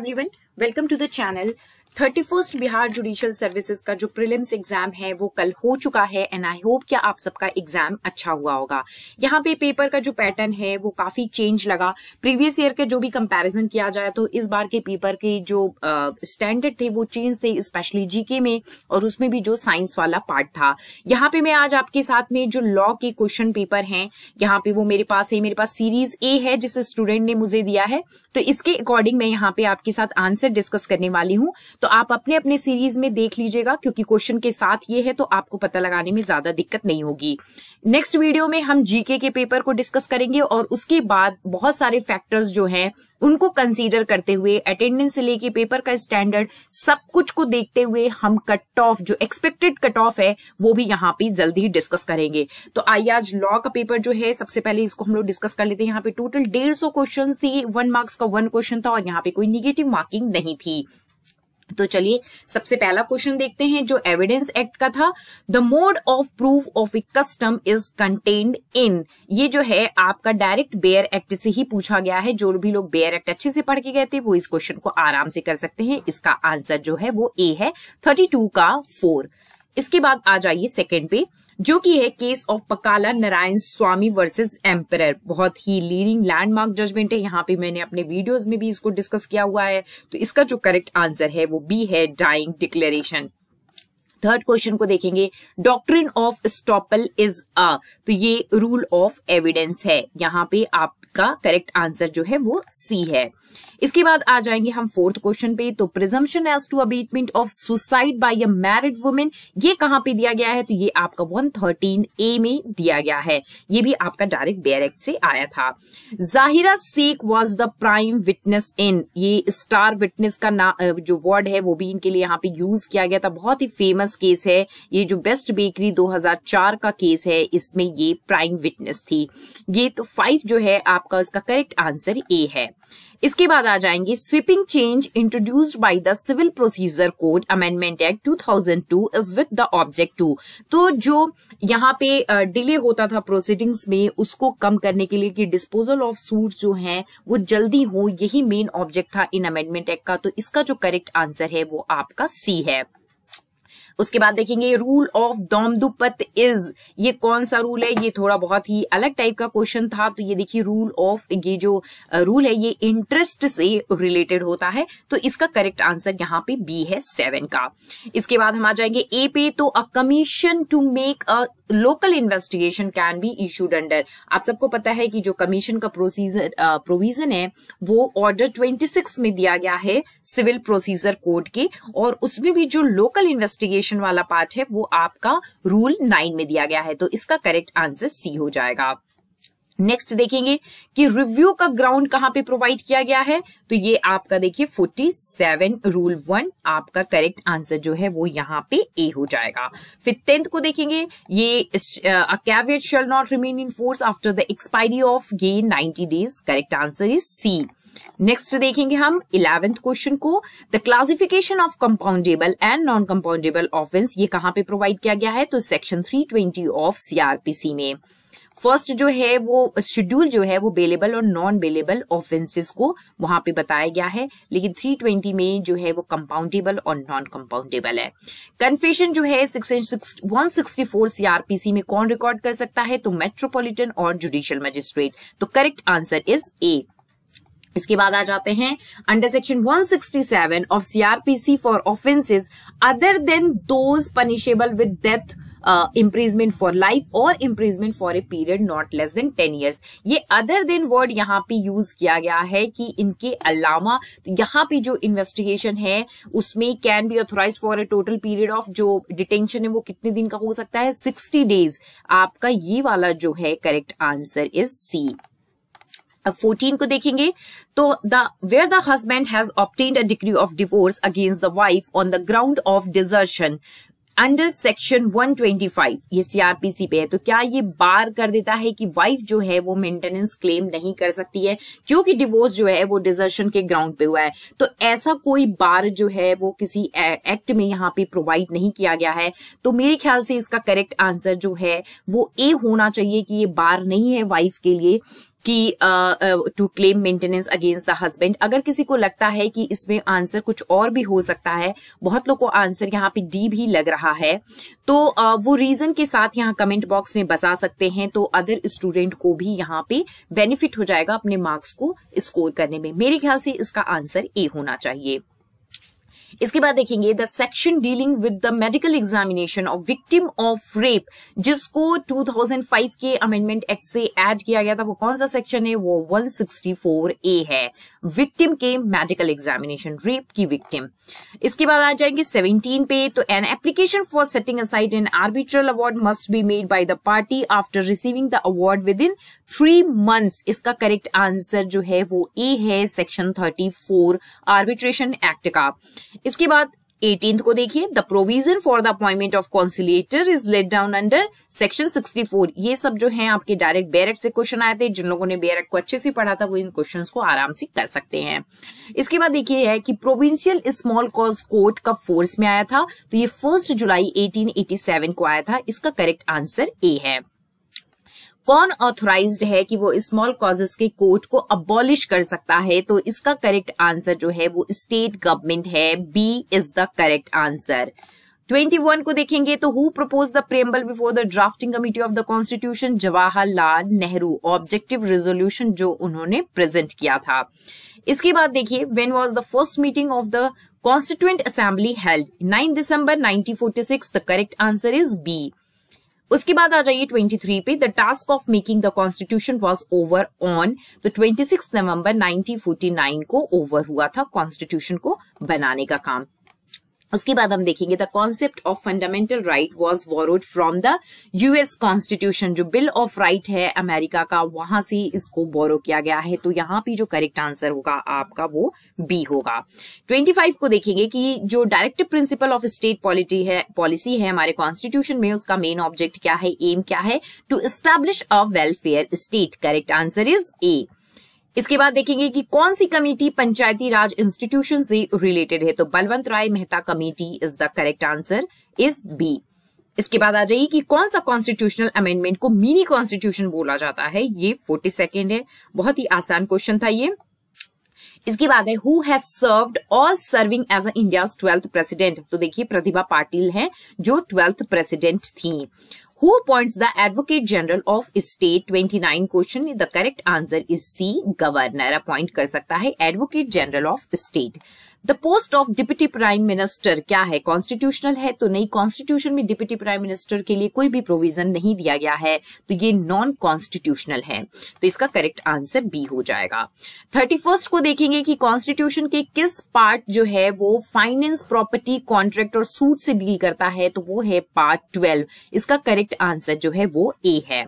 everyone welcome to the channel thirty first Bihar judicial services का जो prelims exam है वो कल हो चुका है एंड आई होप कि आप सबका एग्जाम अच्छा हुआ होगा यहाँ पे पेपर का जो पैटर्न है वो काफी चेंज लगा प्रीवियस ईयर के जो भी कंपैरिजन किया जाए तो इस बार के पेपर के जो स्टैंडर्ड uh, थे वो चेंज थे स्पेशली जीके में और उसमें भी जो साइंस वाला पार्ट था यहाँ पे मैं आज आपके साथ में जो लॉ के क्वेश्चन पेपर है यहाँ पे वो मेरे पास है मेरे पास सीरीज ए है जिसे स्टूडेंट ने मुझे दिया है तो इसके अकॉर्डिंग मैं यहाँ पे आपके साथ आंसर डिस्कस करने वाली हूँ तो आप अपने अपने सीरीज में देख लीजिएगा क्योंकि क्वेश्चन के साथ ये है तो आपको पता लगाने में ज्यादा दिक्कत नहीं होगी नेक्स्ट वीडियो में हम जीके के पेपर को डिस्कस करेंगे और उसके बाद बहुत सारे फैक्टर्स जो हैं उनको कंसीडर करते हुए अटेंडेंस से लेके पेपर का स्टैंडर्ड सब कुछ को देखते हुए हम कट ऑफ जो एक्सपेक्टेड कट ऑफ है वो भी यहाँ पे जल्दी ही डिस्कस करेंगे तो आइए आज लॉ का पेपर जो है सबसे पहले इसको हम लोग डिस्कस कर लेते हैं यहाँ पे टोटल डेढ़ सौ क्वेश्चन थी वन मार्क्स का वन क्वेश्चन था और यहाँ पे कोई निगेटिव मार्किंग नहीं थी तो चलिए सबसे पहला क्वेश्चन देखते हैं जो एविडेंस एक्ट का था the mode of proof of a custom is contained in ये जो है आपका डायरेक्ट बेयर एक्ट से ही पूछा गया है जो भी लोग बेयर एक्ट अच्छे से पढ़ के गए थे वो इस क्वेश्चन को आराम से कर सकते हैं इसका आंसर जो है वो ए है थर्टी टू का फोर इसके बाद आ जाइए सेकेंड पे जो कि है case of Pakala Narayana Swami versus emperor बहुत ही लीडिंग लैंडमार्क जजमेंट है यहाँ पे मैंने अपने वीडियोस में भी इसको डिस्कस किया हुआ है तो इसका जो करेक्ट आंसर है वो बी है डाइंग डिक्लेरेशन थर्ड क्वेश्चन को देखेंगे doctrine of estoppel is a तो ये रूल ऑफ एविडेंस है यहाँ पे आपका करेक्ट आंसर जो है वो सी है इसके बाद आ जाएंगे हम फोर्थ क्वेश्चन पे तो presumption as to abetment of suicide by a married women ये कहाँ पे दिया गया है तो ये आपका 113 ए में दिया गया है ये भी आपका डायरेक्ट बेयर एक्ट से आया था Zahira Sheikh was the prime witness in ये स्टार विटनेस का ना जो वर्ड है वो भी इनके लिए यहाँ पे यूज किया गया था बहुत ही फेमस केस है ये जो बेस्ट बेकरी दो का केस है इसमें ये प्राइम विटनेस थी ये तो फाइव जो है आपका इसका करेक्ट आंसर ए है इसके बाद आ जाएंगे sweeping change introduced by the civil procedure code amendment act 2002 is with the object to तो जो यहाँ पे डिले होता था प्रोसीडिंग्स में उसको कम करने के लिए कि डिस्पोजल ऑफ सूट जो है वो जल्दी हो यही मेन ऑब्जेक्ट था इन अमेंडमेंट एक्ट का तो इसका जो करेक्ट आंसर है वो आपका सी है उसके बाद देखेंगे रूल ऑफ दोमदुपत इज ये कौन सा रूल है ये थोड़ा बहुत ही अलग टाइप का क्वेश्चन था तो ये देखिए रूल ऑफ ये जो रूल है ये इंटरेस्ट से रिलेटेड होता है तो इसका करेक्ट आंसर यहाँ पे बी है सेवन का इसके बाद हम आ जाएंगे ए पे तो a commission to make a local investigation can be issued under आप सबको पता है कि जो कमीशन का प्रोसीजर प्रोविजन है वो ऑर्डर 26 में दिया गया है सिविल प्रोसीजर कोड के और उसमें भी जो लोकल इन्वेस्टिगेशन वाला पार्ट है वो आपका रूल नाइन में दिया गया है तो इसका करेक्ट आंसर सी हो जाएगा नेक्स्ट देखेंगे कि रिव्यू का ग्राउंड कहाँ पे प्रोवाइड किया गया है तो ये आपका देखिए 47 रूल वन आपका करेक्ट आंसर जो है वो यहाँ पे ए हो जाएगा फिर टेंथ को देखेंगे ये caveat shall not remain in force after the expiry of ये 90 days correct answer is C next देखेंगे हम इलेवेंथ क्वेश्चन को the classification of compoundable and non compoundable offence ये कहाँ पे प्रोवाइड किया गया है तो सेक्शन 320 ऑफ सीआरपीसी में फर्स्ट जो है वो शेड्यूल जो है वो बेलेबल और नॉन बेलेबल ऑफेंसेस को वहां पे बताया गया है लेकिन 320 में जो है वो कंपाउंडेबल और नॉन कंपाउंडेबल है कन्फेशन जो है 164 सीआरपीसी में कौन रिकॉर्ड कर सकता है तो मेट्रोपॉलिटन और जुडिशियल मजिस्ट्रेट तो करेक्ट आंसर इज ए इसके बाद आ जाते हैं under section 167 of CrPC for offences other than those punishable with death imprisonment for life और imprisonment for a period not less than ten years ये other than word यहाँ पे use किया गया है कि इनके अलावा तो यहाँ पे जो इन्वेस्टिगेशन है उसमें can be authorise for a total period of जो डिटेंशन है वो कितने दिन का हो सकता है सिक्सटी डेज आपका ये वाला जो है करेक्ट आंसर इज सी अब 14 को देखेंगे तो the where the husband has obtained a degree of divorce against the wife on the ground of desertion under section 125 ये सीआरपीसी पे है तो क्या ये बार कर देता है कि वाइफ जो है वो मेंटेनेंस क्लेम नहीं कर सकती है क्योंकि डिवोर्स जो है वो डिजर्शन के ग्राउंड पे हुआ है तो ऐसा कोई बार जो है वो किसी एक्ट में यहाँ पे प्रोवाइड नहीं किया गया है तो मेरे ख्याल से इसका करेक्ट आंसर जो है वो ए होना चाहिए कि ये बार नहीं है वाइफ के लिए कि to claim maintenance against the husband अगर किसी को लगता है कि इसमें आंसर कुछ और भी हो सकता है बहुत लोग को आंसर यहाँ पे डी भी लग रहा है तो uh, वो रीजन के साथ यहाँ कमेंट बॉक्स में बता सकते हैं तो अदर स्टूडेंट को भी यहाँ पे बेनिफिट हो जाएगा अपने मार्क्स को स्कोर करने में मेरे ख्याल से इसका आंसर ए होना चाहिए इसके बाद देखेंगे the section dealing with the medical examination of victim of rape जिसको 2005 के अमेंडमेंट एक्ट से ऐड किया गया था वो कौन सा सेक्शन है वो 164 ए है विक्टिम के मेडिकल एग्जामिनेशन रेप की विक्टिम इसके बाद आ जाएंगे 17 पे तो an application for setting aside an arbitral award must be made by the party after receiving the award within three months इसका करेक्ट आंसर जो है वो ए है सेक्शन थर्टी आर्बिट्रेशन एक्ट का इसके बाद एटीन को देखिए the provision for the appointment of conciliator is laid down under section 64 ये सब जो है आपके डायरेक्ट बेरेट से क्वेश्चन आए थे जिन लोगों ने बेरेट को अच्छे से पढ़ा था वो इन क्वेश्चन को आराम से कर सकते हैं इसके बाद देखिए है कि प्रोविंशियल स्मॉल कॉज कोर्ट कब फोर्स में आया था तो ये फर्स्ट जुलाई 1887 को आया था इसका करेक्ट आंसर ए है कौन ऑथोराइज्ड है कि वो स्मॉल कॉजेस के कोर्ट को अबॉलिश कर सकता है तो इसका करेक्ट आंसर जो है वो स्टेट गवर्नमेंट है B is the correct answer 21 को देखेंगे तो who propose the preamble before the drafting committee of the constitution Jawaharlal Nehru objective resolution जो उन्होंने प्रेजेंट किया था इसके बाद देखिए when was the first meeting of the constituent assembly held 9 December 1946 the correct answer is B उसके बाद आ जाइए 23 पे the task of making the constitution was over on तो 26 नवंबर 1949 को ओवर हुआ था कॉन्स्टिट्यूशन को बनाने का काम उसके बाद हम देखेंगे the concept of fundamental right was borrowed from the US constitution जो बिल ऑफ राइट है अमेरिका का वहां से इसको बोरो किया गया है तो यहाँ पे जो करेक्ट आंसर होगा आपका वो बी होगा 25 को देखेंगे कि जो directive principle of state polity है पॉलिसी है हमारे कॉन्स्टिट्यूशन में उसका मेन ऑब्जेक्ट क्या है एम क्या है to establish a welfare state correct answer is A इसके बाद देखेंगे कि कौन सी कमेटी पंचायती राज इंस्टीट्यूशन से रिलेटेड है तो Balwant Rai Mehta committee is the correct answer is B इसके बाद आ जाइए कि कौन सा कॉन्स्टिट्यूशनल अमेंडमेंट को मिनी कॉन्स्टिट्यूशन बोला जाता है ये फोर्टी सेकेंड है बहुत ही आसान क्वेश्चन था ये इसके बाद है हु हैज सर्व्ड और serving as a India twelfth president तो देखिए प्रतिभा पाटिल हैं जो ट्वेल्थ प्रेसिडेंट थी Who appoints the Advocate General of State 29 question the correct answer is C governor appoint कर सकता है advocate general of state the post of deputy prime minister क्या है कॉन्स्टिट्यूशनल है तो नहीं कॉन्स्टिट्यूशन में डिप्टी प्राइम मिनिस्टर के लिए कोई भी प्रोविजन नहीं दिया गया है तो ये नॉन कॉन्स्टिट्यूशनल है तो इसका करेक्ट आंसर बी हो जाएगा थर्टी फर्स्ट को देखेंगे कि कॉन्स्टिट्यूशन के किस पार्ट जो है वो फाइनेंस प्रॉपर्टी कॉन्ट्रैक्ट और सूट से डील करता है तो वो है पार्ट ट्वेल्व इसका करेक्ट आंसर जो है वो ए है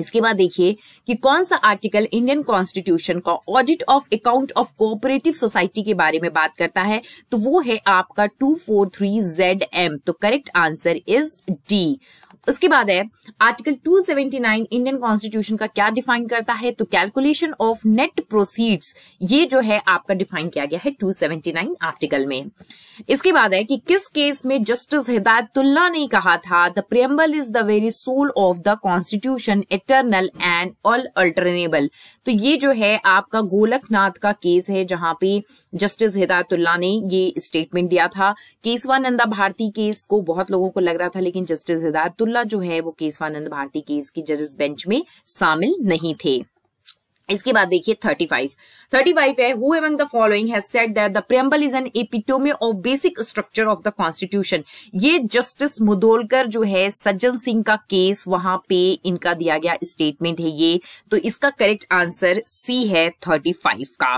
इसके बाद देखिए कि कौन सा आर्टिकल इंडियन कॉन्स्टिट्यूशन का audit of account of cooperative society के बारे में बात करता है तो वो है आपका two four three Z M तो करेक्ट आंसर इज डी उसके बाद है आर्टिकल 279 इंडियन कॉन्स्टिट्यूशन का क्या डिफाइन करता है तो कैलकुलेशन ऑफ नेट प्रोसीड्स ये जो है आपका डिफाइन किया गया है 279 आर्टिकल में इसके बाद है कि किस केस में जस्टिस हिदायतुल्ला ने कहा था the preamble is the very soul of the constitution eternal and unalterable तो ये जो है आपका गोलकनाथ का केस है जहां पे जस्टिस हिदायतुल्ला ने ये स्टेटमेंट दिया था केसवानंदा भारती केस को बहुत लोगों को लग रहा था लेकिन जस्टिस हिदायतुल्ला जो है वो केसवानंद भारती केस की जजेस बेंच में शामिल नहीं थे इसके बाद देखिए 35 35 है who among the following has said that the preamble is an epitome of basic structure of the constitution ये जस्टिस मुदोलकर जो है सज्जन सिंह का केस वहां पे इनका दिया गया स्टेटमेंट है ये तो इसका करेक्ट आंसर सी है 35 का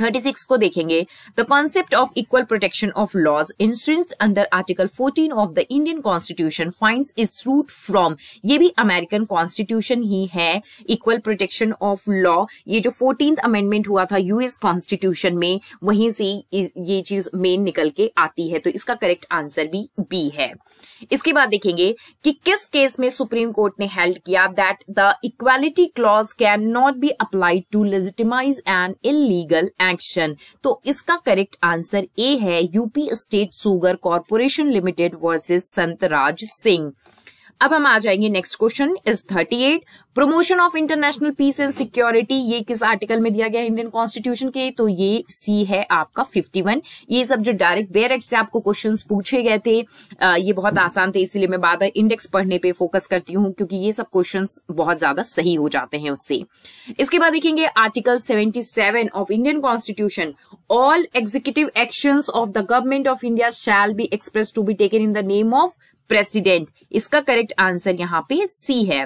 36 को देखेंगे the concept of equal protection of laws enshrined under article 14 of the Indian constitution finds its root from ये भी अमेरिकन कॉन्स्टिट्यूशन ही है इक्वल प्रोटेक्शन ऑफ लॉ ये जो फोर्टीन अमेंडमेंट हुआ था यूएस कॉन्स्टिट्यूशन में वहीं से ये चीज मेन निकल के आती है तो इसका करेक्ट आंसर भी बी है इसके बाद देखेंगे कि किस केस में सुप्रीम कोर्ट ने हेल्ड किया that the equality clause can not be applied to legitimize an illegal action तो इसका करेक्ट आंसर ए है UP state sugar corporation limited versus Santraj Singh अब हम आ जाएंगे next question is 38 promotion of international peace and security ये किस article में दिया गया इंडियन कॉन्स्टिट्यूशन के तो ये सी है आपका 51 ये सब जो डायरेक्ट बेयर एक्ट से आपको क्वेश्चंस पूछे गए थे आ, ये बहुत आसान थे इसलिए मैं बार बार इंडेक्स पढ़ने पे फोकस करती हूँ क्योंकि ये सब क्वेश्चन बहुत ज्यादा सही हो जाते हैं उससे इसके बाद देखेंगे article seventy of Indian constitution all executive action of the government of India shall be express to be taken in the name of president इसका करेक्ट आंसर यहाँ पे सी है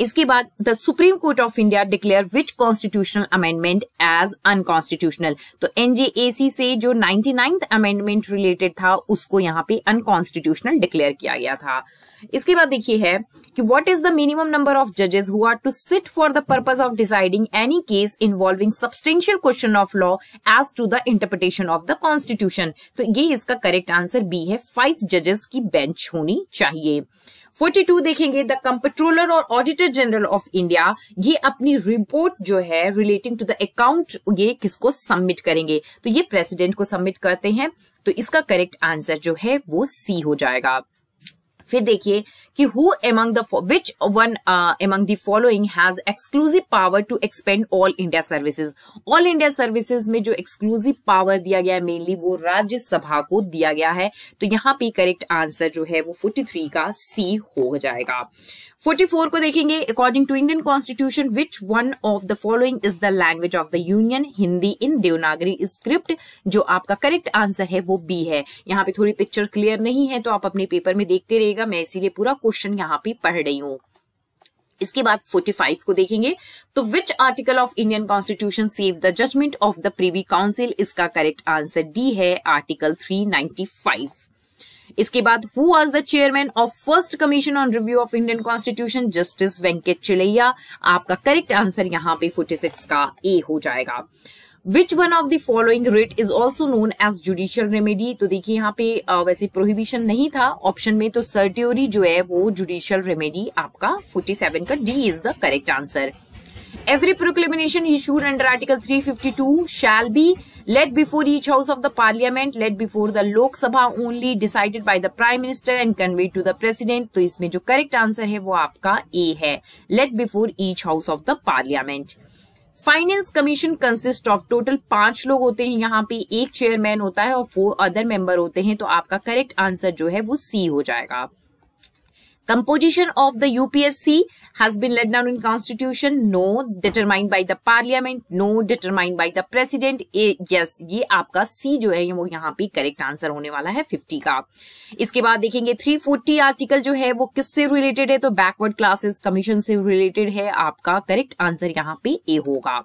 इसके बाद the supreme court of India declare which constitutional amendment as unconstitutional तो NJAC से जो 99th amendment related था उसको यहाँ पे अनकॉन्स्टिट्यूशनल डिक्लेयर किया गया था इसके बाद देखिए है कि what is the minimum number of जजेस who are to sit for the purpose of deciding any case involving substantial question of law as to the interpretation of the constitution तो ये इसका करेक्ट आंसर बी है five जजेस की bench होनी चाहिए 42 देखेंगे द कंपट्रोलर और ऑडिटर जनरल ऑफ इंडिया ये अपनी रिपोर्ट जो है रिलेटिंग टू द अकाउंट ये किसको सबमिट करेंगे तो ये प्रेसिडेंट को सबमिट करते हैं तो इसका करेक्ट आंसर जो है वो सी हो जाएगा फिर देखिए कि who among the which one among the following has exclusive power to expend all India services all India services में जो एक्सक्लूसिव पावर दिया गया है मेनली वो राज्यसभा को दिया गया है तो यहाँ पे करेक्ट आंसर जो है वो 43 का सी हो जाएगा 44 को देखेंगे according to Indian constitution which one of the following is the language of the union Hindi in Devanagari script जो आपका करेक्ट आंसर है वो बी है यहाँ पे थोड़ी पिक्चर क्लियर नहीं है तो आप अपने पेपर में देखते रहेगा जाएगा मैं इसीलिए पूरा क्वेश्चन यहाँ पे पढ़ रही हूँ इसके बाद 45 को देखेंगे तो which article of Indian constitution save the judgment of the privy council इसका करेक्ट आंसर डी है आर्टिकल 395 इसके बाद who was the chairman of first commission on review of Indian constitution justice Venkata Chelaiah आपका करेक्ट आंसर यहाँ पे 46 का A हो जाएगा which one of the following writ is also known as judicial remedy तो देखिए यहाँ पे वैसे प्रोहिबिशन नहीं था ऑप्शन में तो सर्ट्योरी जो है वो जुडिशियल रेमेडी आपका 47 का D is the correct answer every proclamation issued under article 352 shall be led before each house of the parliament led before the lok sabha only decided by the prime minister and conveyed to the president तो इसमें जो correct answer है वो आपका A है led before each house of the parliament finance commission consist of total पांच लोग होते हैं यहाँ पे एक चेयरमैन होता है और फोर अदर मेंबर होते हैं तो आपका करेक्ट आंसर जो है वो सी हो जाएगा Composition of the UPSC has been laid down in constitution. No, determined by the parliament. No, determined by the president. A, yes, ye aapka C jo hai wo yahan pe correct answer hone wala hai 50 ka iske baad dekhenge 340 article jo hai wo kis se related hai to backward classes commission se related hai aapka correct answer yahan pe a hoga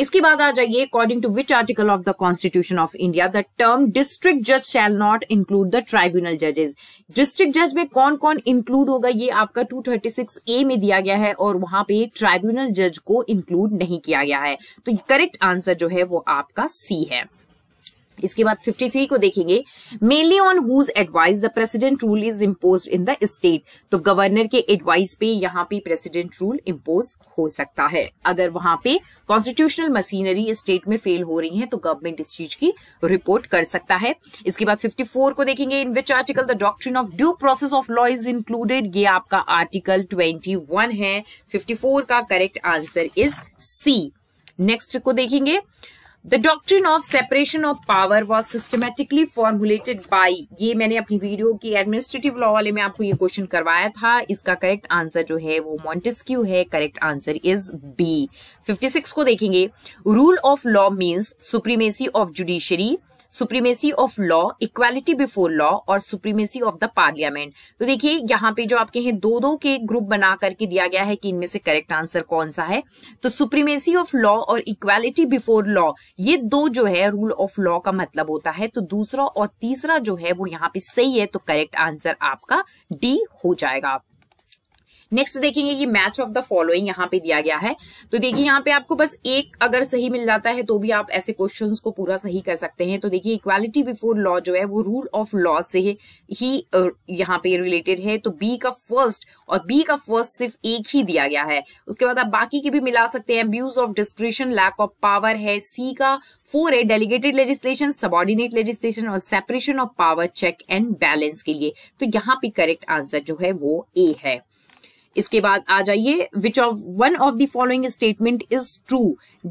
इसके बाद आ जाइए according to which article of the constitution of India the term district जज shall not include the tribunal जजेस district जज में कौन कौन इंक्लूड होगा ये आपका 236 ए में दिया गया है और वहां पे ट्राइब्यूनल जज को इंक्लूड नहीं किया गया है तो करेक्ट आंसर जो है वो आपका सी है इसके बाद 53 को देखेंगे mainly on whose advice the president rule is impose in the state तो गवर्नर के एडवाइस पे यहाँ पे प्रेसिडेंट रूल इम्पोज हो सकता है अगर वहां पे कॉन्स्टिट्यूशनल मशीनरी स्टेट में फेल हो रही है तो गवर्नमेंट इस चीज की रिपोर्ट कर सकता है इसके बाद 54 को देखेंगे in which article the doctrine of due process of law is included ये आपका आर्टिकल ट्वेंटी है फिफ्टी का correct answer is C next को देखेंगे the doctrine of separation of power was systematically formulated by ये मैंने अपनी वीडियो की एडमिनिस्ट्रेटिव लॉ वाले में आपको ये क्वेश्चन करवाया था इसका करेक्ट आंसर जो है वो मॉन्टेस्क्यू है करेक्ट आंसर इज बी 56 को देखेंगे rule of law means supremacy of judiciary supremacy of law equality before law और सुप्रीमेसी ऑफ द पार्लियामेंट तो देखिए यहाँ पे जो आपके हैं दो दो के ग्रुप बना करके दिया गया है कि इनमें से करेक्ट आंसर कौन सा है तो सुप्रीमेसी ऑफ लॉ और इक्वालिटी बिफोर लॉ ये दो जो है रूल ऑफ लॉ का मतलब होता है तो दूसरा और तीसरा जो है वो यहाँ पे सही है तो करेक्ट आंसर आपका डी हो जाएगा नेक्स्ट देखेंगे ये मैच ऑफ द फॉलोइंग यहाँ पे दिया गया है तो देखिए यहाँ पे आपको बस एक अगर सही मिल जाता है तो भी आप ऐसे क्वेश्चन को पूरा सही कर सकते हैं तो देखिए इक्वालिटी बिफोर लॉ जो है वो रूल ऑफ लॉ से ही यहाँ पे रिलेटेड है तो बी का फर्स्ट और बी का फर्स्ट सिर्फ एक ही दिया गया है उसके बाद आप बाकी के भी मिला सकते हैं abuse of discretion lack of power है सी का फोर है डेलीगेटेड लेजिस्लेशन सबॉर्डिनेट लेजिस्लेशन और separation of power check and balance के लिए तो यहाँ पे करेक्ट आंसर जो है वो ए है इसके बाद आ जाइए which of one of the following statement is true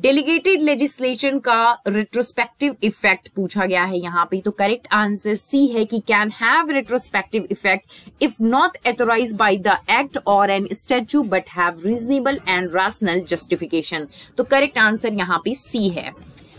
delegated legislation का रिट्रोस्पेक्टिव इफेक्ट पूछा गया है यहाँ पे तो करेक्ट आंसर सी है कि can have retrospective effect if not authorize by the act और an statute but have reasonable and rational justification तो करेक्ट आंसर यहाँ पे सी है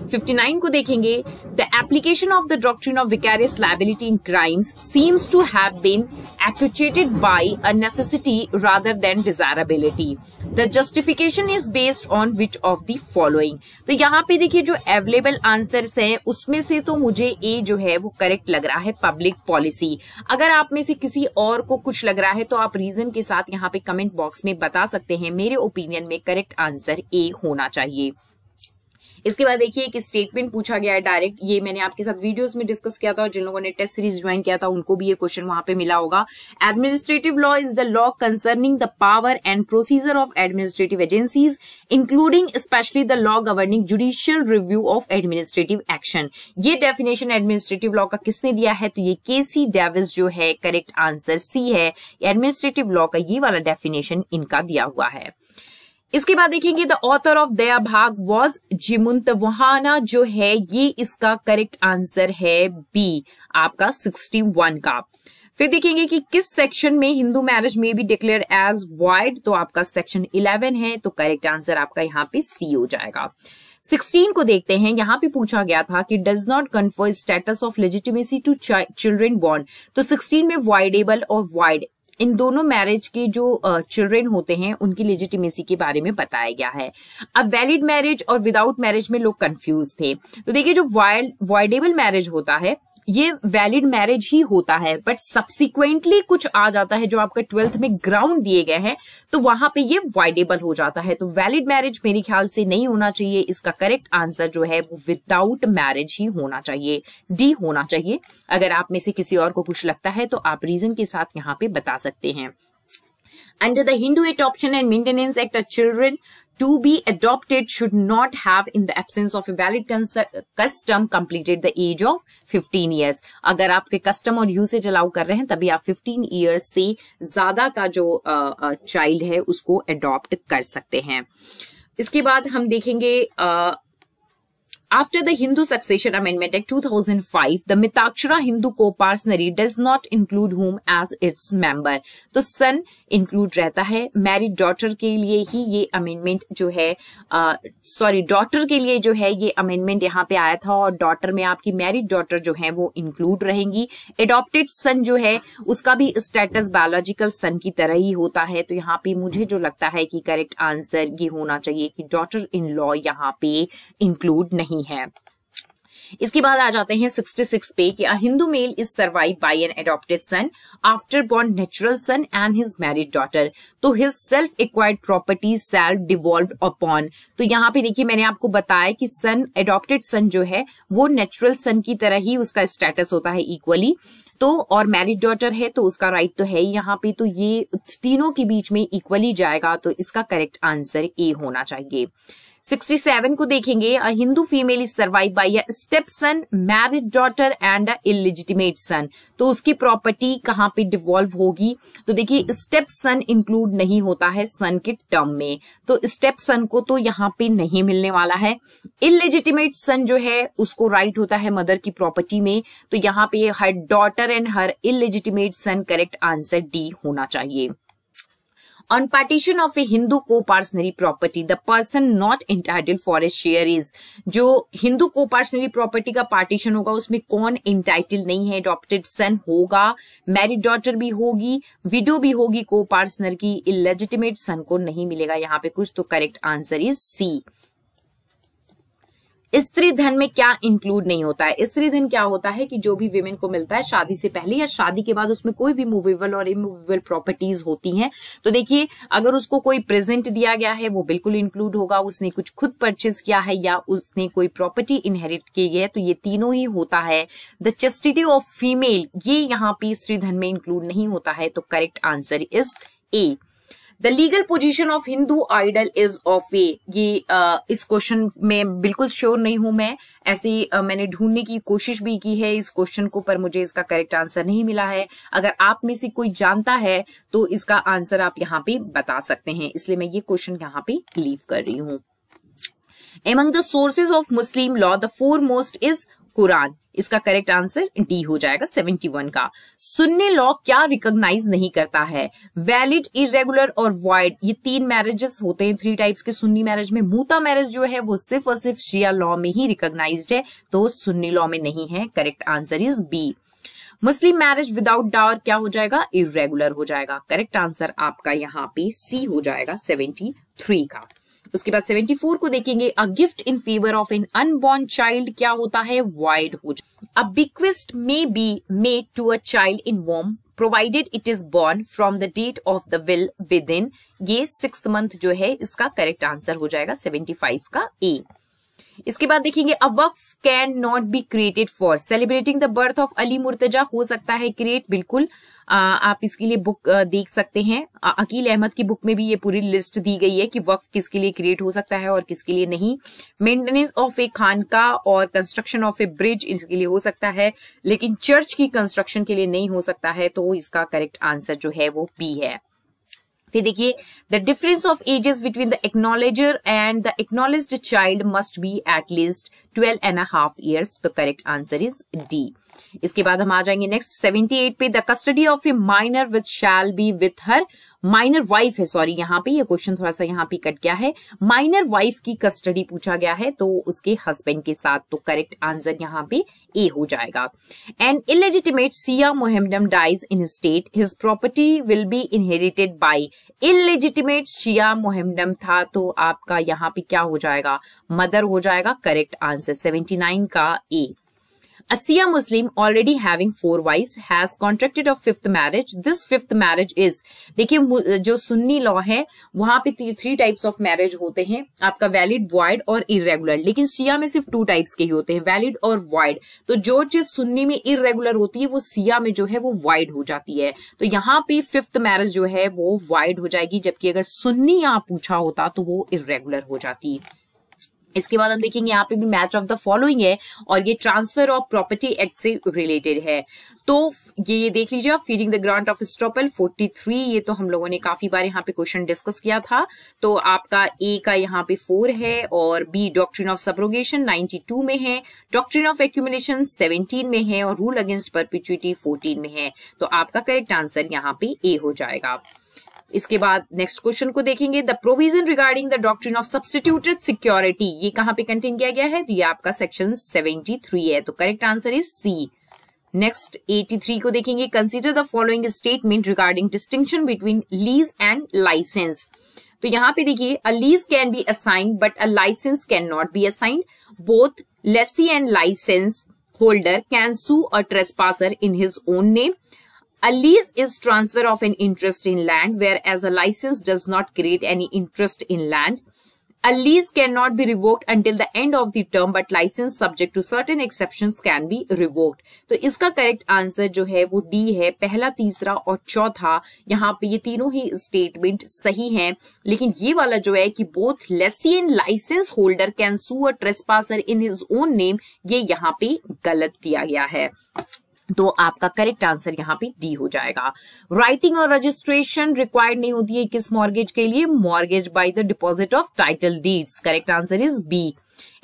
59 को देखेंगे the application of the doctrine of vicarious liability in crimes seems to have been enacted by a necessity rather than desirability the justification is based on which of the following तो यहाँ पे देखिए जो available answers हैं उसमें से तो मुझे ए जो है वो करेक्ट लग रहा है पब्लिक पॉलिसी अगर आप में से किसी और को कुछ लग रहा है तो आप रीजन के साथ यहाँ पे कमेंट बॉक्स में बता सकते हैं मेरे ओपिनियन में करेक्ट आंसर ए होना चाहिए इसके बाद देखिए एक स्टेटमेंट पूछा गया है डायरेक्ट ये मैंने आपके साथ वीडियोस में डिस्कस किया था और जिन लोगों ने टेस्ट सीरीज ज्वाइन किया था उनको भी ये क्वेश्चन वहां पे मिला होगा administrative law is the law concerning the power and procedure of administrative agencies including specially the law governing judicial review of administrative action ये डेफिनेशन एडमिनिस्ट्रेटिव लॉ का किसने दिया है तो ये सी डेविस जो है करेक्ट आंसर सी है एडमिनिस्ट्रेटिव लॉ का ये वाला डेफिनेशन इनका दिया हुआ है इसके बाद देखेंगे द ऑथर ऑफ दया भाग वॉज जिमुंत वहाना जो है ये इसका करेक्ट आंसर है बी आपका 61 का फिर देखेंगे कि किस सेक्शन में हिंदू मैरिज में भी डिक्लेयर एज वाइड तो आपका सेक्शन 11 है तो करेक्ट आंसर आपका यहाँ पे सी हो जाएगा 16 को देखते हैं यहाँ पे पूछा गया था कि does not confer status of legitimacy to children born तो 16 में वाइडेबल और वाइड इन दोनों मैरिज के जो चिल्ड्रेन होते हैं उनकी लेजिटिमेसी के बारे में बताया गया है अब वैलिड मैरिज और विदाउट मैरिज में लोग कंफ्यूज थे तो देखिए जो वॉयडेबल मैरिज होता है ये वैलिड मैरिज ही होता है बट सब्सिक्वेंटली कुछ आ जाता है जो आपका ट्वेल्थ में ग्राउंड दिए गए हैं तो वहां पे ये वाइडेबल हो जाता है तो वैलिड मैरिज मेरे ख्याल से नहीं होना चाहिए इसका करेक्ट आंसर जो है वो विदाउट मैरिज ही होना चाहिए डी होना चाहिए अगर आप में से किसी और को कुछ लगता है तो आप रीजन के साथ यहाँ पे बता सकते हैं Under the Hindu option Adoption and Maintenance Act, children to be adopted should not have in the absence of a valid custom completed the age of 15 years. agar aapke custom aur usage allow kar rahe hain tabhi aap 15 years se zyada ka jo uh, uh, child hai usko adopt kar sakte hain iske baad hum dekhenge uh, After the Hindu Succession Amendment Act 2005, the Mitakshara Hindu co-parsonary does not include whom as its member. तो son include रहता है married daughter के लिए ही ये amendment जो है sorry uh, daughter के लिए जो है ये amendment यहाँ पे आया था और daughter में आपकी married daughter जो है वो include रहेंगी adopted son जो है उसका भी status biological son की तरह ही होता है तो यहाँ पे मुझे जो लगता है कि correct answer ये होना चाहिए कि daughter in law यहाँ पे include नहीं नहीं है इसके बाद आ जाते हैं 66 पे कि Hindu male is survive by an adopted son after born natural son and his married daughter तो his self acquired property self devolve upon तो यहाँ पे देखिए मैंने आपको बताया कि सन एडॉप्टेड सन जो है वो नेचुरल सन की तरह ही उसका स्टेटस होता है इक्वली तो और मैरिड डॉटर है तो उसका राइट right तो है ही यहाँ पे तो ये तीनों के बीच में इक्वली जाएगा तो इसका करेक्ट आंसर ए होना चाहिए 67 को देखेंगे a Hindu female is survive by a step son married daughter and a illegitimate son तो उसकी प्रॉपर्टी कहाँ पे डिवॉल्व होगी तो देखिए स्टेप सन इंक्लूड नहीं होता है सन के टर्म में तो स्टेप सन को तो यहाँ पे नहीं मिलने वाला है इलिजिटिमेट सन जो है उसको राइट right होता है मदर की प्रॉपर्टी में तो यहाँ पे her daughter and her illegitimate son correct answer D होना चाहिए On partition of a Hindu co-parcenary property, the person not entitled for a share is जो Hindu co-parcenary property का partition होगा उसमें कौन entitled नहीं है adopted son होगा married daughter भी होगी widow भी होगी co-parcener की illegitimate son को नहीं मिलेगा यहाँ पे कुछ तो correct answer is C. स्त्री धन में क्या इंक्लूड नहीं होता है स्त्री धन क्या होता है कि जो भी विमेन को मिलता है शादी से पहले या शादी के बाद उसमें कोई भी मूवेबल और इमूवेबल प्रॉपर्टीज होती हैं तो देखिए अगर उसको कोई प्रेजेंट दिया गया है वो बिल्कुल इंक्लूड होगा उसने कुछ खुद परचेज किया है या उसने कोई प्रॉपर्टी इनहेरिट की है तो ये तीनों ही होता है द चस्टिटी ऑफ फीमेल ये यहाँ पे स्त्री धन में इंक्लूड नहीं होता है तो correct answer is A the legal position of Hindu idol is of A ये आ, इस क्वेश्चन में बिल्कुल श्योर नहीं हूं मैं ऐसे मैंने ढूंढने की कोशिश भी की है इस क्वेश्चन को पर मुझे इसका करेक्ट आंसर नहीं मिला है अगर आप में से कोई जानता है तो इसका आंसर आप यहाँ पे बता सकते हैं इसलिए मैं ये क्वेश्चन यहाँ पे लीव कर रही हूँ the sources of Muslim law the foremost is Quran इसका करेक्ट आंसर डी हो जाएगा 71 का सुनने लॉ क्या रिकॉग्नाइज नहीं करता है वैलिड इरेगुलर और वॉइड ये तीन मैरिजेस होते हैं थ्री टाइप्स के सुन्नी मैरिज में मूता मैरिज जो है वो सिर्फ और सिर्फ शिया लॉ में ही रिकॉग्नाइज है तो सुन्नी लॉ में नहीं है correct answer is B Muslim marriage without dower क्या हो जाएगा इरेगुलर हो जाएगा करेक्ट आंसर आपका यहाँ पे सी हो जाएगा थ्री का उसके बाद 74 को देखेंगे a gift in favour of an unborn child क्या होता है वाइड हो a bequest may be made to a child in वॉर्म provided it is born from the date of the will within ये सिक्स मंथ जो है इसका correct answer हो जाएगा 75 का ए इसके बाद देखेंगे अ वक्फ can not be created for celebrating the birth of Ali Murtaza हो सकता है क्रिएट बिल्कुल आ, आप इसके लिए बुक देख सकते हैं अकील अहमद की बुक में भी ये पूरी लिस्ट दी गई है कि वक्फ किसके लिए क्रिएट हो सकता है और किसके लिए नहीं मेंटेनेंस ऑफ ए खानका और कंस्ट्रक्शन ऑफ ए ब्रिज इसके लिए हो सकता है लेकिन चर्च की कंस्ट्रक्शन के लिए नहीं हो सकता है तो इसका करेक्ट आंसर जो है वो बी है फिर देखिए the difference of ages between the acknowledger and the acknowledge child must be at least twelve and half years तो करेक्ट आंसर इज डी इसके बाद हम आ जाएंगे नेक्स्ट 78 पे the custody of a minor with shall be with her minor wife है sorry यहाँ पे ये क्वेश्चन थोड़ा सा यहाँ पे कट गया है माइनर वाइफ की कस्टडी पूछा गया है तो उसके हस्बैंड के साथ तो करेक्ट आंसर यहाँ पे ए हो जाएगा and illegitimate Shia Mohammedan dies intestate his property will be inherited by illegitimate Shia Mohammedan था तो आपका यहाँ पे क्या हो जाएगा मदर हो जाएगा करेक्ट आंसर सेवेंटी का ए A Shia Muslim already having four wives has contracted a fifth marriage. This fifth marriage is देखिए जो सुन्नी लॉ है वहां पे थ्री टाइप्स ऑफ मैरिज होते हैं आपका वैलिड वाइड और इरेगुलर लेकिन सिया में सिर्फ टू टाइप्स के ही होते हैं वैलिड और वाइड तो जो चीज सुन्नी में इरेगुलर होती है वो सिया में जो है वो वाइड हो जाती है तो यहाँ पे फिफ्थ मैरिज जो है वो वाइड हो जाएगी जबकि अगर सुन्नी यहाँ पूछा होता तो वो इरेगुलर हो जाती है इसके बाद हम देखेंगे यहाँ पे भी मैच ऑफ द फॉलोइंग है और ये ट्रांसफर ऑफ प्रॉपर्टी एक्ट से रिलेटेड है तो ये ये देख लीजिए feeding the grant of estoppel 43 ये तो हम लोगों ने काफी बार यहाँ पे क्वेश्चन डिस्कस किया था तो आपका ए का यहाँ पे फोर है और बी डॉक्ट्रिन ऑफ सब्रोगेशन 92 में है डॉक्ट्रिन ऑफ एक्यूमुलेशन 17 में है और रूल अगेंस्ट परपिचुटी 14 में है तो आपका करेक्ट आंसर यहाँ पे ए हो जाएगा इसके बाद नेक्स्ट क्वेश्चन को देखेंगे the provision regarding the doctrine of substituted security ये कहां पे कंटेन किया गया है तो ये आपका सेक्शन 73 है तो correct answer is C next 83 को देखेंगे consider the following statement regarding distinction between lease and licence तो यहाँ पे देखिए a lease can be assigned but a licence can not be assigned both lessee and licence holder can sue a trespasser in his own name A lease is transfer of an interest in land, whereas a license does not create any interest in land. A lease cannot be revoked until the end of the term, but license subject to certain exceptions can be revoked. तो इसका correct answer जो है वो D है पहला तीसरा और चौथा यहाँ पे ये तीनों ही स्टेटमेंट सही हैं लेकिन ये वाला जो है कि both lessee and licence holder can sue a trespasser in his own name ये यहाँ पे गलत दिया गया है तो आपका करेक्ट आंसर यहाँ पे डी हो जाएगा राइटिंग और रजिस्ट्रेशन रिक्वायर्ड नहीं होती है किस मॉर्गेज के लिए mortgage by the deposit of title deeds correct answer is B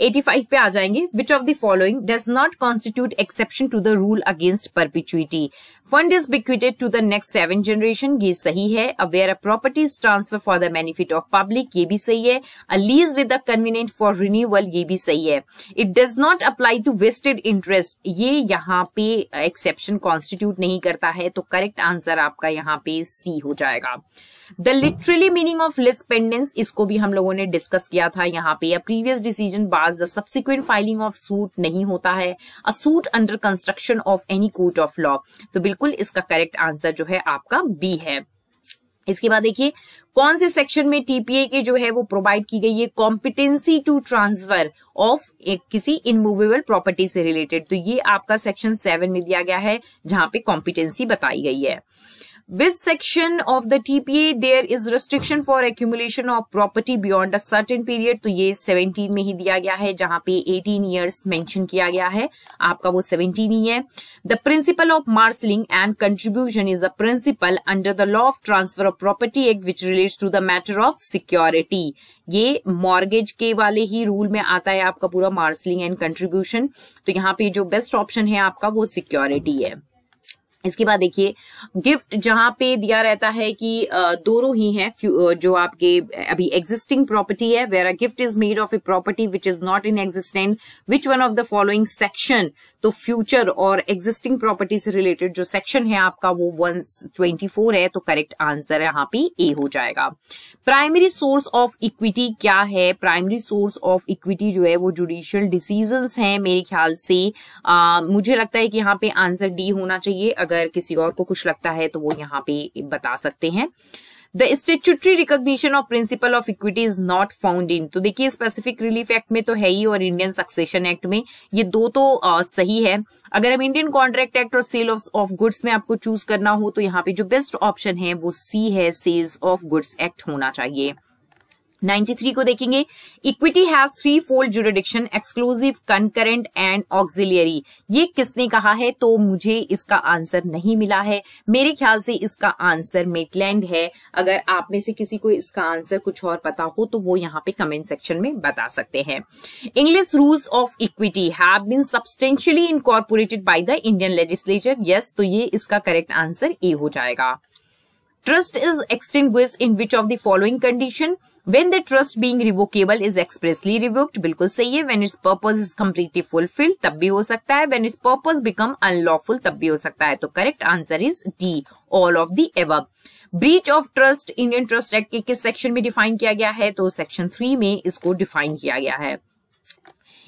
85 पे आ जाएंगे which of the following does not constitute exception to the rule against perpetuity fund is bequeathed to the next seven generation ये सही है where a properties transfer for the benefit of public ये भी सही है a lease with a convenient for renewal ये भी सही है it does not apply to vested interest ये यहाँ पे एक्सेप्शन कॉन्स्टिट्यूट नहीं करता है तो करेक्ट आंसर आपका यहाँ पे सी हो जाएगा the literally meaning of lis pendens इसको भी हम लोगों ने डिस्कस किया था यहाँ पे previous decision bars the subsequent filing of suit नहीं होता है a suit under construction of any court of law तो बिल्कुल बिल्कुल इसका करेक्ट आंसर जो है आपका बी है इसके बाद देखिए कौन से सेक्शन में टीपीए के जो है वो प्रोवाइड की गई है कॉम्पिटेंसी टू ट्रांसफर ऑफ एक किसी इनमूवेबल प्रॉपर्टी से रिलेटेड तो ये आपका सेक्शन सेवन में दिया गया है जहां पे कॉम्पिटेंसी बताई गई है which section of the TPA there is restriction for accumulation of property beyond a certain period तो ये 17 में ही दिया गया है जहां पे 18 years mention किया गया है आपका वो 17 ही है The principle of marshalling and contribution is a principle under the law of transfer of property act which relates to the matter of security ये मॉर्गेज के वाले ही रूल में आता है आपका पूरा मार्सलिंग एंड कंट्रीब्यूशन तो यहाँ पे जो बेस्ट ऑप्शन है आपका वो सिक्योरिटी है इसके बाद देखिए गिफ्ट जहां पे दिया रहता है कि दोनों ही हैं जो आपके अभी एग्जिस्टिंग प्रॉपर्टी है where a gift is made of a property which is not in existent which one of the following section तो फ्यूचर और एग्जिस्टिंग प्रॉपर्टी से रिलेटेड जो सेक्शन है आपका वो वन ट्वेंटी फोर है तो करेक्ट आंसर यहाँ पे ए हो जाएगा प्राइमरी सोर्स ऑफ इक्विटी क्या है प्राइमरी सोर्स ऑफ इक्विटी जो है वो जुडिशियल डिसीजन है मेरे ख्याल से आ, मुझे लगता है कि यहाँ पे आंसर डी होना चाहिए अगर अगर किसी और को कुछ लगता है तो वो यहाँ पे बता सकते हैं the statutory recognition of principle of equity is not found in तो देखिए स्पेसिफिक रिलीफ एक्ट में तो है ही और इंडियन सक्सेशन एक्ट में ये दो तो आ, सही है अगर हम इंडियन कॉन्ट्रैक्ट एक्ट और सेल ऑफ गुड्स में आपको चूज करना हो तो यहाँ पे जो बेस्ट ऑप्शन है वो सी है सेल्स ऑफ गुड्स एक्ट होना चाहिए 93 को देखेंगे equity has three fold jurisdiction exclusive concurrent and auxiliary ये किसने कहा है तो मुझे इसका आंसर नहीं मिला है मेरे ख्याल से इसका आंसर मेटलैंड है अगर आप में से किसी को इसका आंसर कुछ और पता हो तो वो यहाँ पे कमेंट सेक्शन में बता सकते हैं English rules of equity have been substantially incorporated by the Indian legislature yes तो ये इसका करेक्ट आंसर ए हो जाएगा trust is extinct in which of the following condition when the trust being revocable is expressly revoked बिल्कुल सही है when its purpose is completely fulfilled तब भी हो सकता है when its purpose become unlawful तब भी हो सकता है तो correct answer is D all of the above breach of trust Indian trust act के किस सेक्शन में डिफाइन किया गया है तो सेक्शन थ्री में इसको डिफाइन किया गया है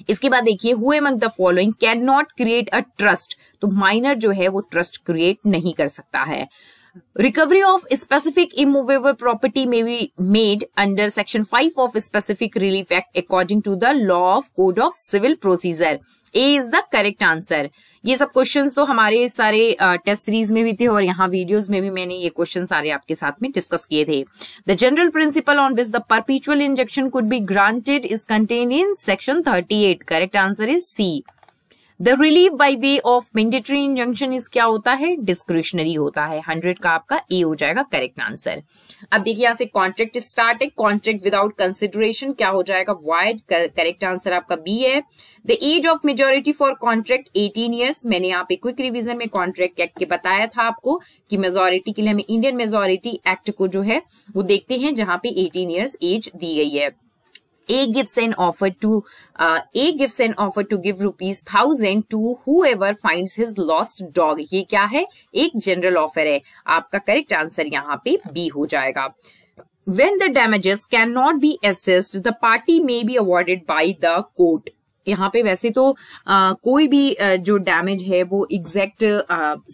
इसके बाद देखिए who among the following can not create a trust तो माइनर जो है वो ट्रस्ट क्रिएट नहीं कर सकता है Recovery of specific immovable property may be made under Section 5 of Specific Relief Act according to the law of Code of Civil Procedure. A is the correct answer ये सब questions तो हमारे सारे test series में भी थे और यहाँ वीडियोस में भी मैंने ये क्वेश्चन सारे आपके साथ में डिस्कस किए थे the general principle on which the perpetual injunction could be granted is contain in section 38 correct answer is C the relief by way of mandatory injunction is क्या होता है डिस्क्रिप्शनरी होता है हंड्रेड का आपका ए हो जाएगा करेक्ट आंसर अब देखिए यहां से कॉन्ट्रैक्ट स्टार्ट है कॉन्ट्रैक्ट विदाउट कंसिडरेशन क्या हो जाएगा वाइड करेक्ट आंसर आपका बी है the age of majority for contract eighteen years मैंने यहाँ पे क्विक रिविजन में कॉन्ट्रैक्ट एक्ट के बताया था आपको कि मेजोरिटी के लिए हमें इंडियन मेजोरिटी एक्ट को जो है वो देखते हैं जहां पे एटीन ईयर्स एज दी गई है A gives an offer to uh, A gives an offer to give rupees thousand to whoever finds his lost dog. ये क्या है एक general offer है आपका correct answer यहाँ पे B हो जाएगा When the damages cannot be assessed, the party may be awarded by the court. यहाँ पे वैसे तो आ, कोई भी आ, जो डैमेज है वो एग्जैक्ट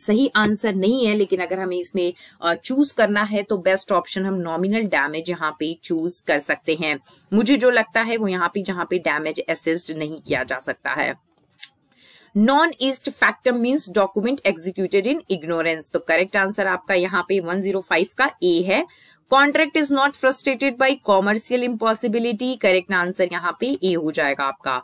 सही आंसर नहीं है लेकिन अगर हमें इसमें चूज करना है तो बेस्ट ऑप्शन हम नॉमिनल डैमेज यहाँ पे चूज कर सकते हैं मुझे जो लगता है वो यहाँ पे जहाँ पे डैमेज असिस्ट नहीं किया जा सकता है non est factum means document executed in ignorance तो करेक्ट आंसर आपका यहाँ पे 105 का ए है contract is not frustrated by commercial impossibility correct answer यहाँ पे ए हो जाएगा आपका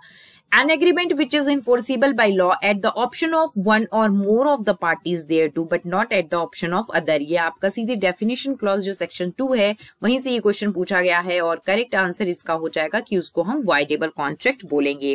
an agreement which is enforceable by law at the option of one or more of the parties thereto but not at the option of other ye aapka seedhi definition clause jo section 2 hai wahi se ye question pucha gaya hai aur correct answer iska ho jayega ki usko hum voidable contract bolenge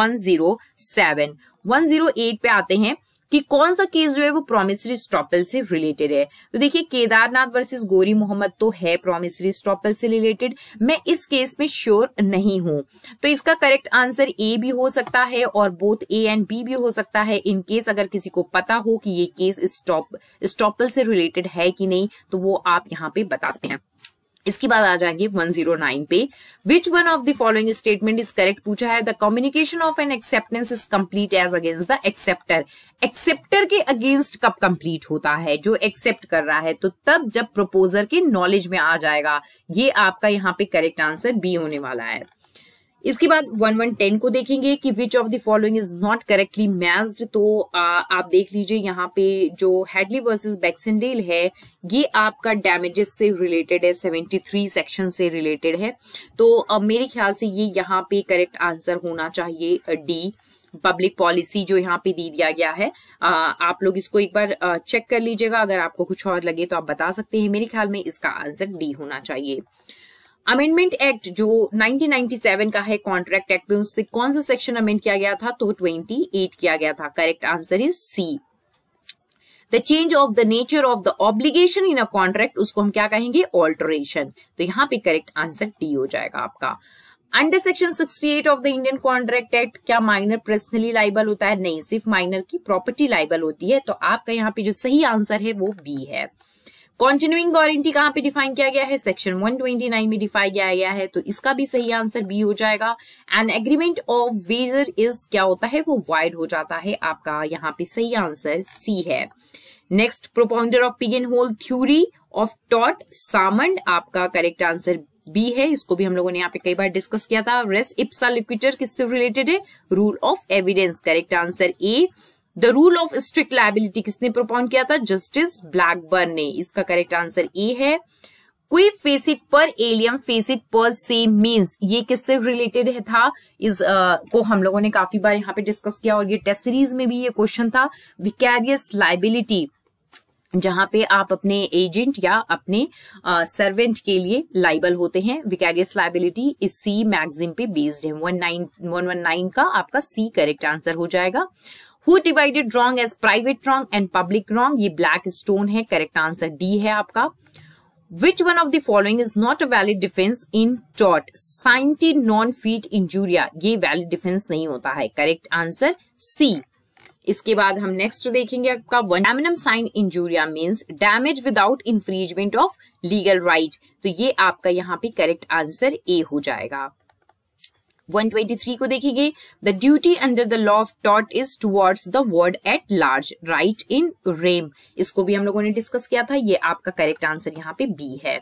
107 108 pe aate hain कि कौन सा case जो है वो promissory estoppel से related है तो देखिए केदारनाथ वर्सेस गोरी मोहम्मद तो है प्रोमिसरी स्टॉपल से रिलेटेड मैं इस केस में श्योर नहीं हूं तो इसका करेक्ट आंसर ए भी हो सकता है और बोथ ए एंड बी भी हो सकता है इन केस अगर किसी को पता हो कि ये केस स्टॉप स्टॉपल से रिलेटेड है कि नहीं तो वो आप यहाँ पे बता सकते हैं इसके बाद आ जाएंगे 109 पे which one of the following statement is correct पूछा है the communication of an acceptance is complete as against the acceptor acceptor के अगेंस्ट कब कंप्लीट होता है जो एक्सेप्ट कर रहा है तो तब जब प्रपोजर के नॉलेज में आ जाएगा ये आपका यहाँ पे करेक्ट आंसर बी होने वाला है इसके बाद वन वन टेन को देखेंगे कि which of the following is not correctly matched तो आ, आप देख लीजिए यहाँ पे जो हेडली वर्सेस बैक्सेंडेल है ये आपका डैमेजेस से रिलेटेड है 73 सेक्शन से रिलेटेड है तो अब मेरे ख्याल से ये यहाँ पे करेक्ट आंसर होना चाहिए डी पब्लिक पॉलिसी जो यहाँ पे दी दिया गया है आ, आप लोग इसको एक बार आ, चेक कर लीजिएगा अगर आपको कुछ और लगे तो आप बता सकते हैं मेरे ख्याल में इसका आंसर डी होना चाहिए अमेंडमेंट एक्ट जो 1997 का है कॉन्ट्रैक्ट एक्ट में उससे कौन सा सेक्शन अमेंड किया गया था तो 28 किया गया था correct answer is C the change of the nature of the obligation in a contract उसको हम क्या कहेंगे ऑल्टरेशन तो यहाँ पे करेक्ट आंसर डी हो जाएगा आपका under section 68 of the Indian contract act क्या माइनर पर्सनली लाइबल होता है नहीं सिर्फ माइनर की प्रॉपर्टी लाइबल होती है तो आपका यहाँ पे जो सही आंसर है वो बी है कॉन्टिन्यूइंग गारंटी कहाँ पे डिफाइन किया गया है सेक्शन 129 में डिफाइन किया गया है तो इसका भी सही आंसर बी हो जाएगा and agreement of wager is क्या होता है वो वाइड हो जाता है आपका यहाँ पे सही आंसर सी है next propounder of pigeon hole theory of टॉट सामंड आपका करेक्ट आंसर बी है इसको भी हम लोगों ने यहाँ पे कई बार डिस्कस किया था रेस इप्सा लिक्विटर किससे रिलेटेड है rule of evidence correct answer A the rule of strict liability किसने प्रोपाउंड किया था जस्टिस ब्लैकबर्न ने इसका करेक्ट आंसर ए है qui facit per alium facit per se means ये किससे रिलेटेड है था इस आ, को हम लोगों ने काफी बार यहाँ पे डिस्कस किया और ये टेस्ट सीरीज में भी ये क्वेश्चन था विकैरियस लाइबिलिटी जहां पे आप अपने एजेंट या अपने सर्वेंट के लिए लाइबल होते हैं विकैरियस लाइबिलिटी इस सी मैगजीन पे बेस्ड है 119 119 का आपका सी करेक्ट आंसर हो जाएगा who divided wrong as private wrong and public wrong ये ब्लैक स्टोन है करेक्ट आंसर डी है आपका which one of the following is not a valid defence in टॉट साइंटी नॉन फीट इंजूरिया ये valid defence नहीं होता है correct answer सी इसके बाद हम नेक्स्ट देखेंगे आपका damnum sine injuria means damage without infringement of legal right तो ये आपका यहाँ पे करेक्ट आंसर ए हो जाएगा 123 को देखेंगे the duty under the law of टॉट is towards the world at large right in rem इसको भी हम लोगों ने डिस्कस किया था ये आपका करेक्ट आंसर यहाँ पे बी है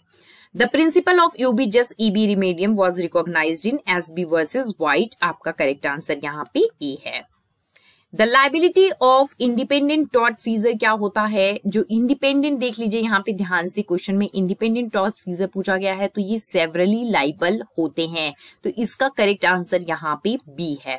the principle of ubi jus ibi remedium was recognise in Ashby versus White आपका करेक्ट आंसर यहाँ पे ए है the liability of independent tortfeasor क्या होता है जो इंडिपेंडेंट देख लीजिए यहाँ पे ध्यान से क्वेश्चन में इंडिपेंडेंट टॉस फीजर पूछा गया है तो ये सेवरली लाइबल होते हैं तो इसका करेक्ट आंसर यहाँ पे बी है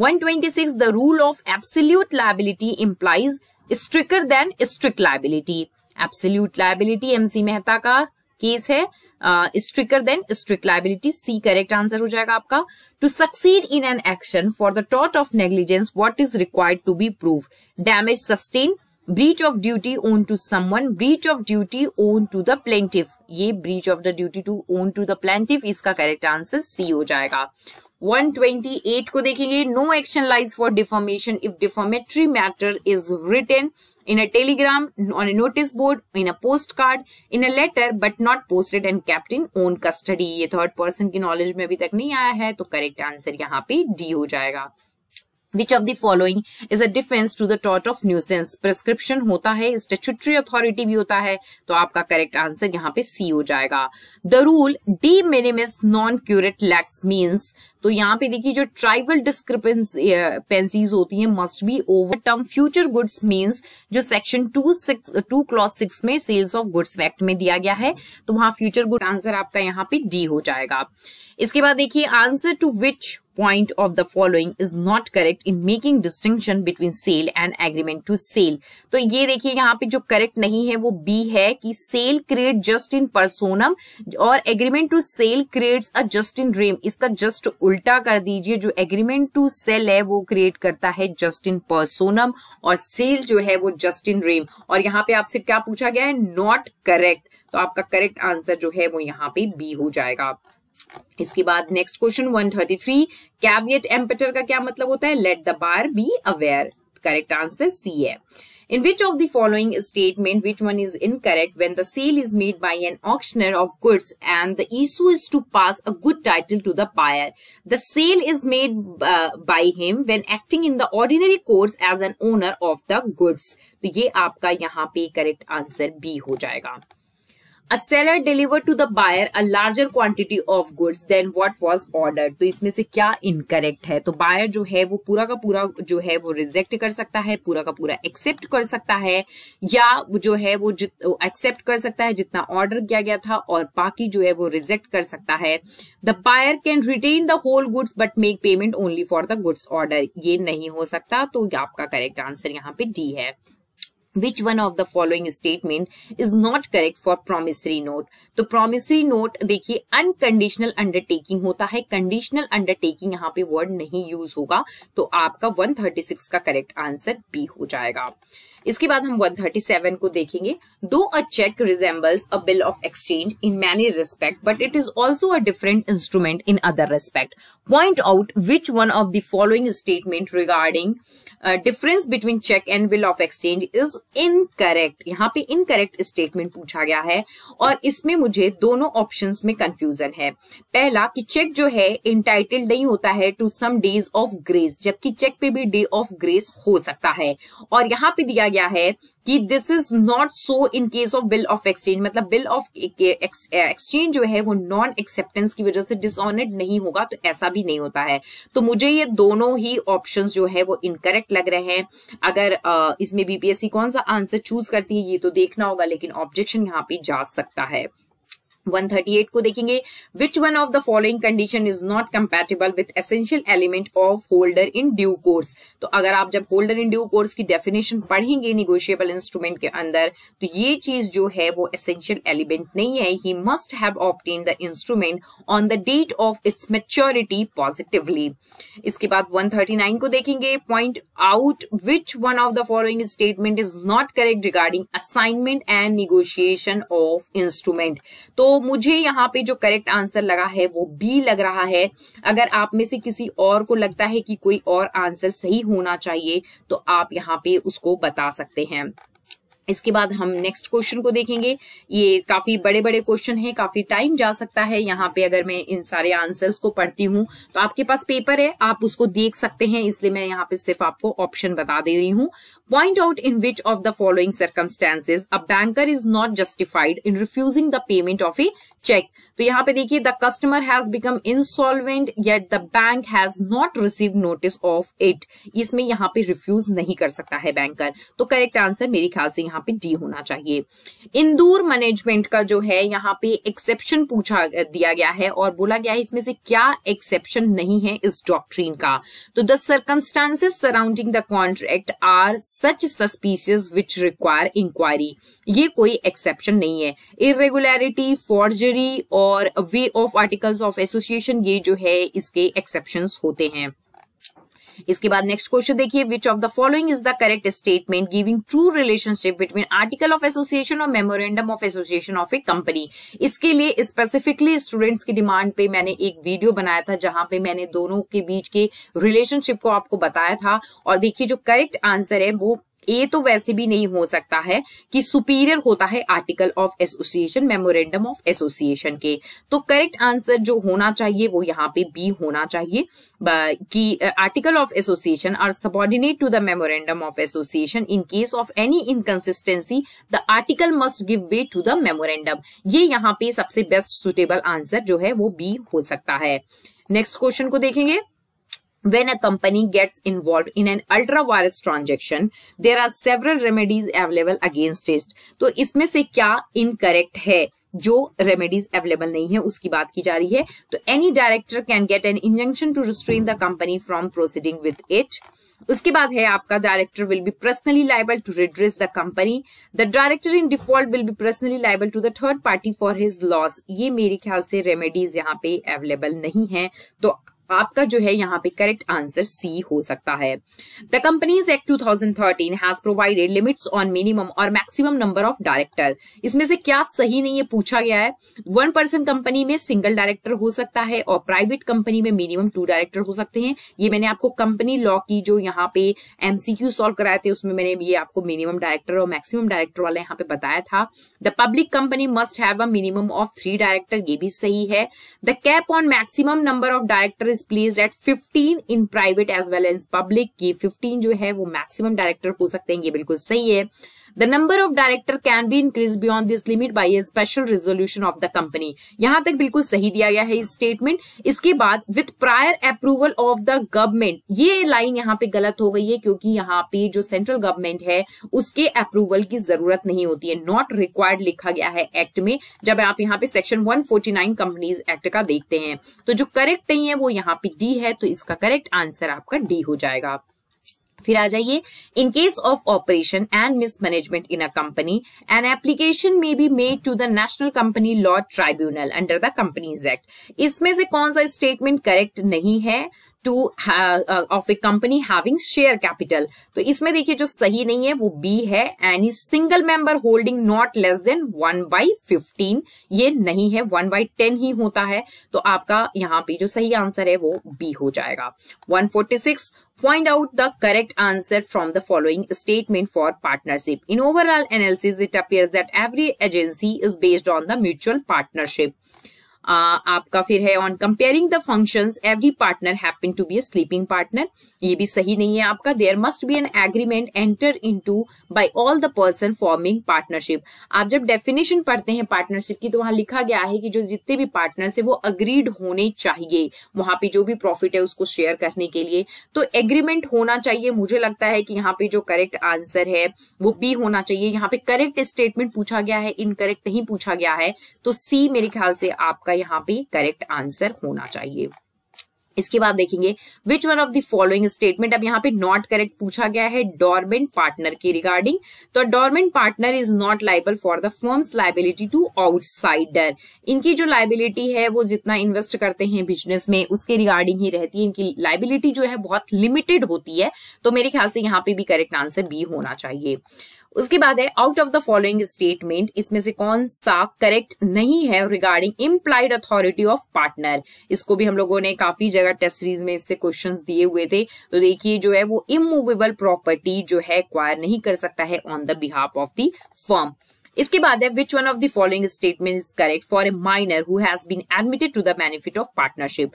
126 the rule of absolute liability implies stricter than strict liability absolute liability MC Mehta का केस है stricter than strict liability C correct answer हो जाएगा आपका to succeed in an action for the टॉट of negligence what is required to be prove damage sustain breach of duty owed to someone breach of duty owed to the plaintiff ये breach of the duty to owed to the plaintiff इसका correct answer C हो जाएगा 128 को देखेंगे no action lies for defamation if defamatory matter is written in a telegram on a notice board in a post card in a letter but not posted and kept in own custody ये third person की knowledge में अभी तक नहीं आया है तो correct answer यहाँ पे डी हो जाएगा which of the following is a defence to the टॉट ऑफ न्यूसेंस प्रिस्क्रिप्शन होता है स्टेचुटरी अथॉरिटी भी होता है तो आपका करेक्ट आंसर यहाँ पे सी हो जाएगा the rule de minimis non curat lex means तो यहाँ पे देखिए जो ट्राइबल डिस्क्रिपेंसीज होती है must be over term future goods means जो section two six two clause six में सेल्स ऑफ गुड्स एक्ट में दिया गया है तो वहां फ्यूचर गुड आंसर आपका यहाँ पे डी हो जाएगा इसके बाद देखिए answer to which point of the following is not correct in making distinction between sale and agreement to sale तो ये देखिए यहाँ पे जो करेक्ट नहीं है वो बी है कि sale create jus in personam और agreement to sale creates a jus in rem इसका जस्ट उल्टा कर दीजिए जो एग्रीमेंट टू सेल है वो क्रिएट करता है जस्ट इन परसोनम और सेल जो है वो जस्ट इन रेम और यहाँ पे आपसे क्या पूछा गया है नॉट करेक्ट तो आपका करेक्ट आंसर जो है वो यहाँ पे बी हो जाएगा इसके बाद next question 133 thirty three caveat emptor का क्या मतलब होता है let the buyer be aware correct answer C है in which of the following statement which one is incorrect when the sale is made by an auctioneer of goods and the issue is to pass a good title to the buyer the sale is made by him when acting in the ordinary course as an owner of द गुड्स तो ये आपका यहाँ पे correct answer B हो जाएगा a seller deliver to the buyer a larger quantity of goods than what was order तो इसमें से क्या इनकरेक्ट है तो बायर जो है वो पूरा का पूरा जो है वो रिजेक्ट कर सकता है पूरा का पूरा एक्सेप्ट कर सकता है या जो है वो एक्सेप्ट कर सकता है जितना ऑर्डर किया गया था और बाकी जो है वो रिजेक्ट कर सकता है the buyer can retain the whole goods but make payment only for the goods order ये नहीं हो सकता तो आपका करेक्ट आंसर यहाँ पे डी है which one of the following statement is not correct for promissory note तो promissory note देखिए unconditional undertaking होता है conditional undertaking यहाँ पे word नहीं use होगा तो आपका 136 का correct answer B हो जाएगा इसके बाद हम 137 को देखेंगे though a cheque resembles a bill of exchange in many respect but it is also a different instrument in other respect point out which one of the following statement regarding difference between cheque and bill of exchange is incorrect यहाँ पे incorrect statement पूछा गया है और इसमें मुझे दोनों option में कंफ्यूजन है पहला कि चेक जो है इंटाइटल्ड नहीं होता है to some days of grace जबकि चेक पे भी डे ऑफ ग्रेस हो सकता है और यहाँ पे दिया गया गया है कि this is not so in case of bill of exchange मतलब बिल ऑफ एक्सचेंज जो है वो नॉन एक्सेप्टेंस की वजह से डिसऑनेड नहीं होगा तो ऐसा भी नहीं होता है तो मुझे ये दोनों ही ऑप्शंस जो है वो इनकरेक्ट लग रहे हैं अगर इसमें बीपीएससी कौन सा आंसर चूज करती है ये तो देखना होगा लेकिन ऑब्जेक्शन यहाँ पे जा सकता है 138 को देखेंगे which one of the following condition is not compatible with essential element of holder in due course तो अगर आप जब होल्डर इन ड्यू कोर्स की डेफिनेशन पढ़ेंगे निगोशियबल इंस्ट्रूमेंट के अंदर तो ये चीज जो है वो एसेंशियल एलिमेंट नहीं है he must have obtain the instrument on the date of its maturity positively इसके बाद 139 को देखेंगे point out which one of the following statement is not correct regarding assignment and negotiation of instrument तो तो मुझे यहाँ पे जो करेक्ट आंसर लगा है वो बी लग रहा है अगर आप में से किसी और को लगता है कि कोई और आंसर सही होना चाहिए तो आप यहाँ पे उसको बता सकते हैं इसके बाद हम नेक्स्ट क्वेश्चन को देखेंगे ये काफी बड़े बड़े क्वेश्चन हैं काफी टाइम जा सकता है यहाँ पे अगर मैं इन सारे आंसर्स को पढ़ती हूँ तो आपके पास पेपर है आप उसको देख सकते हैं इसलिए मैं यहाँ पे सिर्फ आपको ऑप्शन बता दे रही हूँ point out in which of the following circumstances a banker is not justified in refusing the payment of a cheque तो यहाँ पे देखिए the customer has become insolvent yet the bank has not receive notice of it इसमें यहाँ पे refuse नहीं कर सकता है बैंकर तो करेक्ट आंसर मेरी ख्याल से यहाँ पे डी होना चाहिए इंदूर मैनेजमेंट का जो है यहाँ पे एक्सेप्शन पूछा दिया गया है और बोला गया है इसमें से क्या एक्सेप्शन नहीं है इस डॉक्ट्रीन का तो the circumstances surrounding the contract are such suspicious which require inquiry ये कोई एक्सेप्शन नहीं है इरेगुलरिटी फॉर्जरी और way of articles of association ये जो है इसके एक्सेप्शन होते हैं इसके बाद नेक्स्ट क्वेश्चन देखिए which of the following is the correct statement giving true relationship between article of association और memorandum of association of a company इसके लिए स्पेसिफिकली स्टूडेंट्स की डिमांड पे मैंने एक वीडियो बनाया था जहां पे मैंने दोनों के बीच के रिलेशनशिप को आपको बताया था और देखिए जो करेक्ट आंसर है वो ये तो वैसे भी नहीं हो सकता है कि सुपीरियर होता है article of association memorandum of association के तो करेक्ट आंसर जो होना चाहिए वो यहाँ पे बी होना चाहिए कि article of association are subordinate to the memorandum of association in case of any inconsistency the article must give way to the memorandum ये यहाँ पे सबसे बेस्ट सुटेबल आंसर जो है वो बी हो सकता है नेक्स्ट क्वेश्चन को देखेंगे when a company gets involved in an ultra virus transaction there are several remedies available against it तो इसमें से क्या incorrect है जो रेमेडीज अवेलेबल नहीं है उसकी बात की जा रही है तो any director can get an injunction to restrain the company from proceeding with it उसके बाद है आपका director will be personally liable to redress the company the director in default will be personally liable to the third party for his loss ये मेरे ख्याल से remedies यहाँ पे अवेलेबल नहीं है तो आपका जो है यहाँ पे करेक्ट आंसर सी हो सकता है the companies act 2013 has provided limits on minimum और मैक्सिमम नंबर ऑफ डायरेक्टर इसमें से क्या सही नहीं है पूछा गया है वन पर्सन कंपनी में सिंगल डायरेक्टर हो सकता है और प्राइवेट कंपनी में मिनिमम टू डायरेक्टर हो सकते हैं ये मैंने आपको कंपनी लॉ की जो यहाँ पे एमसीक्यू सॉल्व कराए थे उसमें मैंने ये आपको मिनिमम डायरेक्टर और मैक्सिमम डायरेक्टर वाला यहाँ पे बताया था the public company must have a minimum of three director ये भी सही है the cap on maximum number of director is placed at 15 in private as well as public ये 15 जो है वो मैक्सिमम डायरेक्टर हो सकते हैं ये बिल्कुल सही है the number of director can be increase beyond this limit by a special resolution of the company यहां तक बिल्कुल सही दिया गया है इस स्टेटमेंट इसके बाद with prior approval of the government ये लाइन यहाँ पे गलत हो गई है क्योंकि यहाँ पे जो सेंट्रल गवर्नमेंट है उसके अप्रूवल की जरूरत नहीं होती है नॉट रिक्वायर्ड लिखा गया है एक्ट में जब आप यहाँ पे सेक्शन 149 कंपनीज एक्ट का देखते हैं तो जो करेक्ट नहीं है वो यहाँ पे डी है तो इसका करेक्ट आंसर आपका डी हो जाएगा फिर आ जाइए in case of oppression and mismanagement in a company an application may be made to the national company law tribunal under the companies act इसमें से कौन सा स्टेटमेंट करेक्ट नहीं है to of a company having share capital तो इसमें देखिए जो सही नहीं है वो बी है any single member holding not less than one by fifteen ये नहीं है वन बाई टेन ही होता है तो आपका यहाँ पे जो सही आंसर है वो बी हो जाएगा 146 Find out the correct answer from the following statement for partnership. In overall analysis, it appears that every agency is based on the mutual partnership. Uh, आपका फिर है on comparing the functions every partner happen to be a sleeping partner ये भी सही नहीं है आपका there must be an agreement enter into by all the person forming partnership आप जब डेफिनेशन पढ़ते हैं पार्टनरशिप की तो वहां लिखा गया है कि जो जितने भी पार्टनर्स है वो अग्रीड होने चाहिए वहां पे जो भी प्रॉफिट है उसको शेयर करने के लिए तो एग्रीमेंट होना चाहिए मुझे लगता है कि यहाँ पे जो करेक्ट आंसर है वो बी होना चाहिए यहाँ पे करेक्ट स्टेटमेंट पूछा गया है इनकरेक्ट नहीं पूछा गया है तो सी मेरे ख्याल से आपका यहाँ पे करेक्ट आंसर होना चाहिए इसके बाद देखेंगे which one of the following statement अब यहाँ पे नॉट करेक्ट पूछा गया है डॉर्मेंट पार्टनर के रिगार्डिंग तो dormant partner is not liable for the firm's liability to outsider इनकी जो लाइबिलिटी है वो जितना इन्वेस्ट करते हैं बिजनेस में उसके रिगार्डिंग ही रहती है इनकी लाइबिलिटी जो है बहुत लिमिटेड होती है तो मेरे ख्याल से यहाँ पे भी करेक्ट आंसर बी होना चाहिए उसके बाद है out of the following statement इसमें से कौन सा करेक्ट नहीं है regarding implied authority of partner इसको भी हम लोगों ने काफी जगह टेस्ट सीरीज में इससे क्वेश्चन दिए हुए थे तो देखिए जो है वो इमूवेबल प्रॉपर्टी जो है एक्वायर नहीं कर सकता है on the behalf of the firm इसके बाद है which one of the following statement is correct for a minor who has been admitted to the benefit of partnership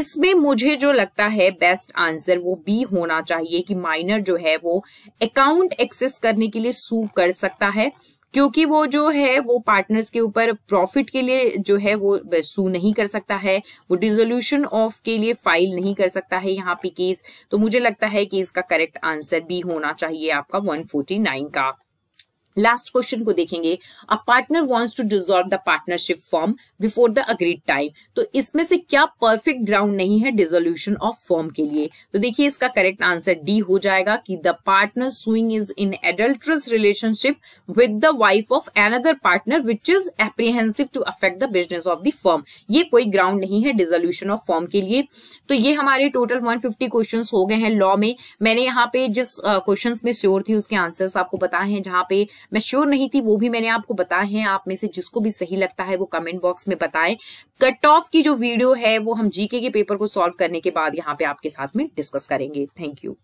इसमें मुझे जो लगता है बेस्ट आंसर वो बी होना चाहिए कि माइनर जो है वो अकाउंट एक्सेस करने के लिए सू कर सकता है क्योंकि वो जो है वो पार्टनर्स के ऊपर प्रॉफिट के लिए जो है वो सू नहीं कर सकता है वो डिजोल्यूशन ऑफ के लिए फाइल नहीं कर सकता है यहाँ पे केस तो मुझे लगता है कि इसका करेक्ट आंसर बी होना चाहिए आपका 149 का लास्ट क्वेश्चन को देखेंगे a partner wants to dissolve the partnership firm before the agreed time तो इसमें से क्या परफेक्ट ग्राउंड नहीं है डिजोल्यूशन ऑफ फॉर्म के लिए तो देखिए इसका करेक्ट आंसर डी हो जाएगा कि the partner suing is in adulterous relationship with the wife of another partner which is apprehensive to affect the business of the firm ये कोई ग्राउंड नहीं है डिजोल्यूशन ऑफ फॉर्म के लिए तो ये हमारे टोटल फिफ्टी क्वेश्चन हो गए हैं लॉ में मैंने यहाँ पे जिस क्वेश्चन में श्योर थी उसके आंसर्स आपको बताए हैं जहां पे मैं श्योर नहीं थी वो भी मैंने आपको बताए हैं आप में से जिसको भी सही लगता है वो कमेंट बॉक्स में बताएं कट ऑफ की जो वीडियो है वो हम जीके के पेपर को सॉल्व करने के बाद यहाँ पे आपके साथ में डिस्कस करेंगे थैंक यू